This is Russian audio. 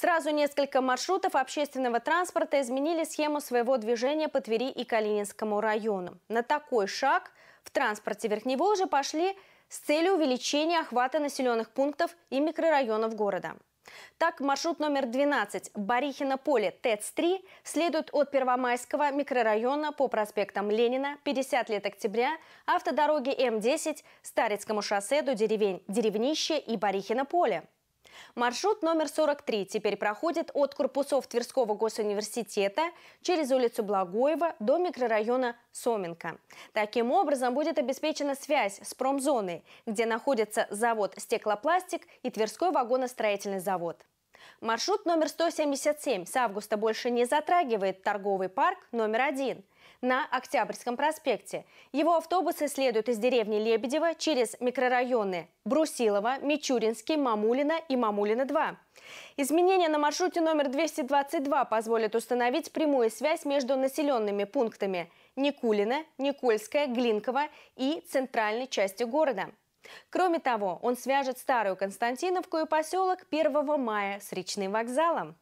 Сразу несколько маршрутов общественного транспорта изменили схему своего движения по Твери и Калининскому району. На такой шаг в транспорте Верхней Волжи пошли с целью увеличения охвата населенных пунктов и микрорайонов города. Так, маршрут номер 12 Барихино-Поле ТЭЦ-3 следует от Первомайского микрорайона по проспектам Ленина, 50 лет октября, автодороги М-10, Старицкому шоссе до деревень Деревнище и Барихино-Поле. Маршрут номер 43 теперь проходит от корпусов Тверского госуниверситета через улицу Благоева до микрорайона Соменко. Таким образом будет обеспечена связь с промзоной, где находится завод «Стеклопластик» и Тверской вагоностроительный завод. Маршрут номер 177 с августа больше не затрагивает торговый парк номер один – на Октябрьском проспекте. Его автобусы следуют из деревни Лебедева через микрорайоны Брусилова, Мичуринский, Мамулина и Мамулина-2. Изменения на маршруте номер 222 позволят установить прямую связь между населенными пунктами Никулина, Никольская, Глинкова и центральной частью города. Кроме того, он свяжет Старую Константиновку и поселок 1 мая с речным вокзалом.